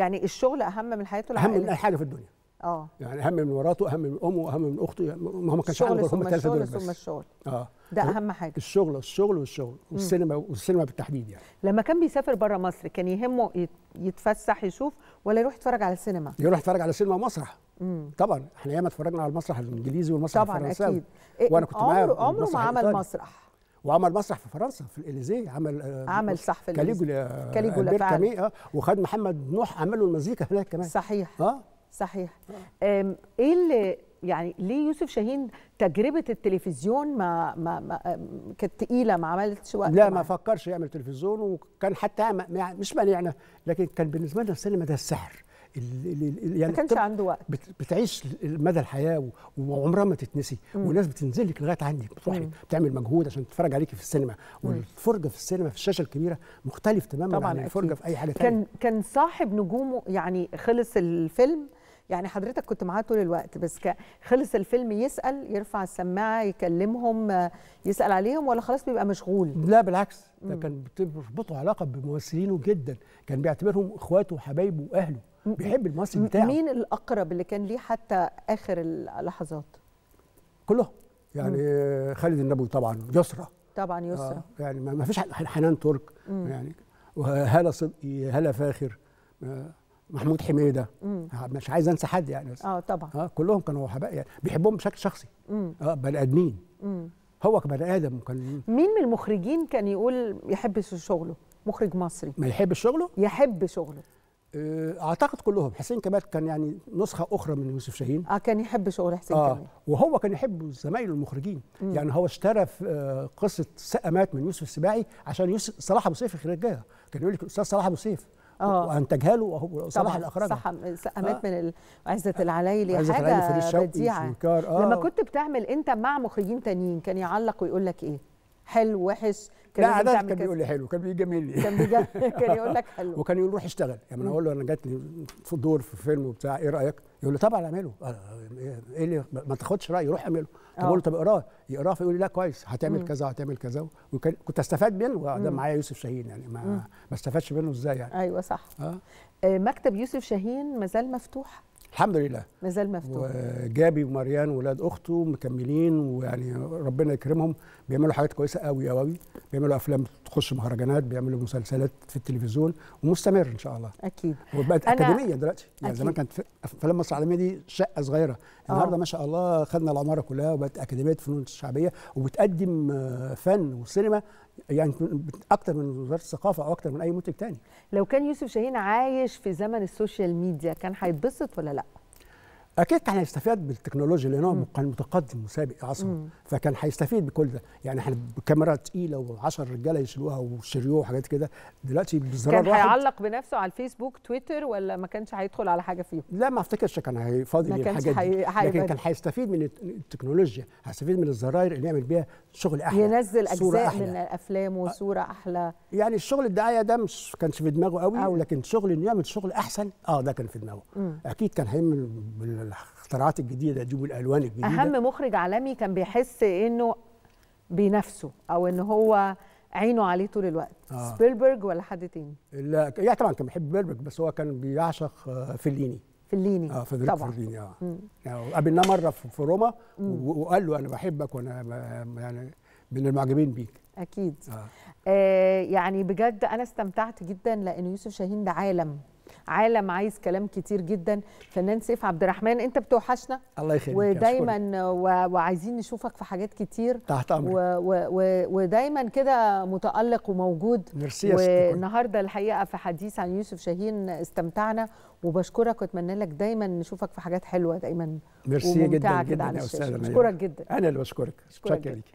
يعني الشغل اهم من حياته العائليه اهم من اي حاجه في الدنيا اه يعني اهم من مراته اهم من امه اهم من اخته يعني ما هم كانش عنده هم الثلاثه دول ثم الشغل اه ده اهم حاجه الشغل الشغل والشغل والسينما والسينما بالتحديد يعني لما كان بيسافر بره مصر كان يهمه يتفسح يشوف ولا يروح يتفرج على السينما يروح يتفرج على سينما ومسرح طبعا احنا ياما اتفرجنا على المسرح الانجليزي والمسرح الفرنسي طبعا اكيد إيه، وانا كنت معاه عمره عمره ما عمل مسرح وعمل مسرح في فرنسا في الاليزيه عمل آه، عمل صح في كاليجولا كاليجولا فعلا وخد محمد نوح عمل له المزيكا هناك كمان صحيح اه صحيح آه. ايه اللي يعني ليه يوسف شاهين تجربه التلفزيون ما ما, ما كانت تقيله ما عملتش وقت لا ما فكرش يعمل تلفزيون وكان حتى مش مانعنا لكن كان بالنسبه لنا السينما ده السحر يعني ما كانش عنده وقت بتعيش مدى الحياه وعمرها ما تتنسي والناس بتنزل لك لغايه عندك بتروحي بتعمل مجهود عشان تتفرج عليكي في السينما والفرجه في السينما في الشاشه الكبيره مختلف تماما طبعا عن الفرجه في اي حاجه ثانيه كان تانية. كان صاحب نجومه يعني خلص الفيلم يعني حضرتك كنت معاه طول الوقت بس خلص الفيلم يسال يرفع السماعه يكلمهم يسال عليهم ولا خلاص بيبقى مشغول لا بالعكس ده كان بتربطه علاقه بممثلينه جدا كان بيعتبرهم اخواته وحبايبه واهله بيحب المصري بتاعه مين الاقرب اللي كان ليه حتى اخر اللحظات كلهم يعني مم. خالد النبوي طبعا يسرى طبعا يسرى آه يعني ما فيش حنان ترك مم. يعني وهالة صدقي هالة فاخر آه، محمود حميده مم. آه، مش عايز انسى حد يعني اه طبعا آه كلهم كانوا حبايب يعني بيحبهم بشكل شخصي مم. اه بني ادمين هو كبني ادم كان مين من المخرجين كان يقول يحب شغله مخرج مصري ما يحب شغله يحب شغله آه، اعتقد كلهم حسين كمال كان يعني نسخه اخرى من يوسف شاهين اه كان يحب شغل حسين آه كمال وهو كان يحب زمايله المخرجين مم. يعني هو اشترى في آه، قصه سقمات من يوسف السباعي عشان يوسف صلاح ابو سيف يخرجها كان يقول لك الاستاذ صلاح ابو سيف اه وانتجها له وهو صلاح الاخراج صح سقمات آه. من عزه العلايلي عزة حاجه بديعه آه. لما كنت بتعمل انت مع مخرجين تانيين كان يعلق ويقول لك ايه حلو وحش كان لا عادة كان بيقول لي حلو كان بيجاملني كان بيجامل كان يقول لك حلو وكان يقول روح اشتغل يعني انا اقول له انا جاتني في دور في فيلم وبتاع ايه رايك؟ يقول لي طبعا اعمله آه، ايه اللي ما تاخدش رايي روح اعمله طب آه. اقول له طب اقراه يقراه فيقول لي لا كويس هتعمل كذا وهتعمل كذا وكنت استفاد منه وده معايا يوسف شاهين يعني ما ما استفادش منه ازاي يعني ايوه صح آه؟, آه، مكتب يوسف شاهين ما زال مفتوح الحمد لله مازال مفتوح وجابي ومريان ولاد اخته مكملين ويعني ربنا يكرمهم بيعملوا حاجات كويسه قوي قوي بيعملوا افلام تخش مهرجانات بيعملوا مسلسلات في التلفزيون ومستمر ان شاء الله اكيد وبقت اكاديميه دلوقتي يعني زمان كانت افلام مصر العالميه دي شقه صغيره آه. النهارده ما شاء الله خدنا العماره كلها وبقت اكاديميه فنون شعبيه وبتقدم آه، فن وسينما يعني اكتر من وزاره الثقافه او اكتر من اي منتج تاني لو كان يوسف شاهين عايش في زمن السوشيال ميديا كان هيتبسط ولا لا اكيد كان هيستفاد بالتكنولوجيا لانه هو كان متقدم وسابق عصره فكان هيستفيد بكل ده يعني احنا بكاميرا تقيله و10 رجاله يشيلوها وشريوه وحاجات كده دلوقتي بالزرار كان هيعلق بنفسه على الفيسبوك تويتر ولا ما كانش هيدخل على حاجه فيهم لا ما افتكرش كان هيفاضي الحاجات دي حي... لكن كان هيستفيد من التكنولوجيا هيستفيد من الزراير اللي يعمل بيها شغل احلى ينزل اجزاء أحلى. من الافلام آه. وصوره احلى يعني الشغل الدعايه ده مش كانش في دماغه قوي أو. لكن شغل انه يعمل شغل احسن اه ده كان في دماغه اكيد كان هيعمل الاختراعات الجديده دي الالوان الجديده اهم مخرج عالمي كان بيحس انه بنفسه او ان هو عينه عليه طول الوقت آه. سبيلبرج ولا حد تاني لا يعني طبعا كان بيحب سبيلبرج بس هو كان بيعشق آه، فيليني فيليني اه طبعا فيليني اه يعني قابلناه مره في روما وقال له انا بحبك وانا يعني من المعجبين بيك اكيد آه. آه يعني بجد انا استمتعت جدا لان يوسف شاهين ده عالم عالم عايز كلام كتير جدا فنان سيف عبد الرحمن انت بتوحشنا الله يخليك ودايما وعايزين نشوفك في حاجات كتير تحت امرك ودايما كده متالق وموجود ميرسي والنهارده الحقيقه في حديث عن يوسف شاهين استمتعنا وبشكرك واتمنى لك دايما نشوفك في حاجات حلوه دايما ميرسي جدا جدا يا استاذه بشكرك جدا انا اللي بشكرك شكرا لك